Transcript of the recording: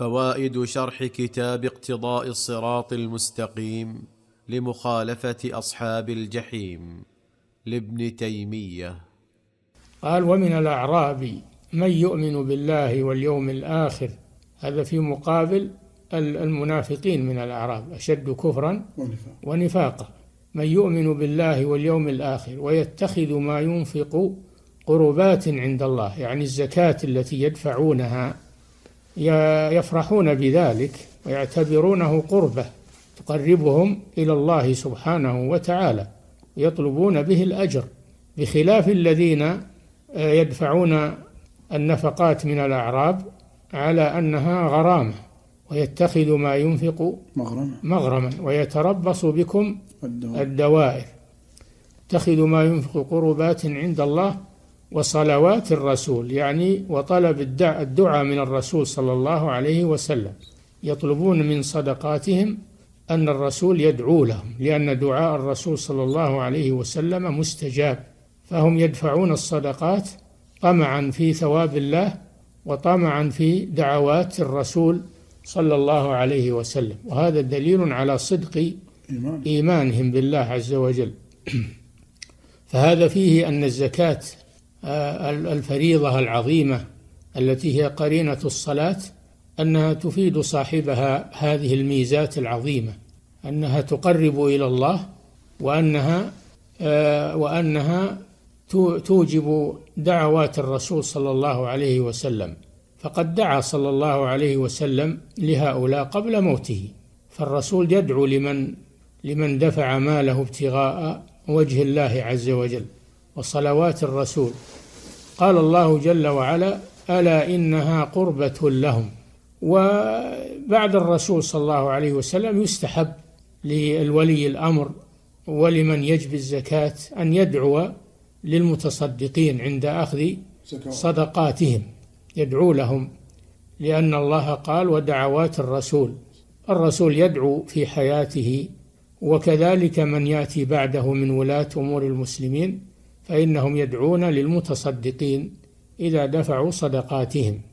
فوائد شرح كتاب اقتضاء الصراط المستقيم لمخالفه اصحاب الجحيم لابن تيميه قال ومن الاعراب من يؤمن بالله واليوم الاخر هذا في مقابل المنافقين من الاعراب اشد كفرا ونفاقا من يؤمن بالله واليوم الاخر ويتخذ ما ينفق قربات عند الله يعني الزكاه التي يدفعونها يفرحون بذلك ويعتبرونه قربة تقربهم إلى الله سبحانه وتعالى يطلبون به الأجر بخلاف الذين آه، يدفعون النفقات من الأعراب على أنها غرامة ويتخذ ما ينفق مغرما, مغرما ويتربص بكم الدوائر اتخذوا ما ينفق قربات عند الله وصلوات الرسول يعني وطلب الدعاء من الرسول صلى الله عليه وسلم يطلبون من صدقاتهم أن الرسول يدعو لهم لأن دعاء الرسول صلى الله عليه وسلم مستجاب فهم يدفعون الصدقات طمعا في ثواب الله وطمعا في دعوات الرسول صلى الله عليه وسلم وهذا دليل على صدق إيمانهم بالله عز وجل فهذا فيه أن الزكاة الفريضة العظيمة التي هي قرينة الصلاة أنها تفيد صاحبها هذه الميزات العظيمة أنها تقرب إلى الله وأنها آه، وأنها توجب دعوات الرسول صلى الله عليه وسلم فقد دعا صلى الله عليه وسلم لهؤلاء قبل موته فالرسول يدعو لمن لمن دفع ماله ابتغاء وجه الله عز وجل وصلوات الرسول قال الله جل وعلا الا انها قربه لهم وبعد الرسول صلى الله عليه وسلم يستحب للولي الامر ولمن يجب الزكاه ان يدعو للمتصدقين عند اخذ صدقاتهم يدعو لهم لان الله قال ودعوات الرسول الرسول يدعو في حياته وكذلك من ياتي بعده من ولاه امور المسلمين فإنهم يدعون للمتصدقين إذا دفعوا صدقاتهم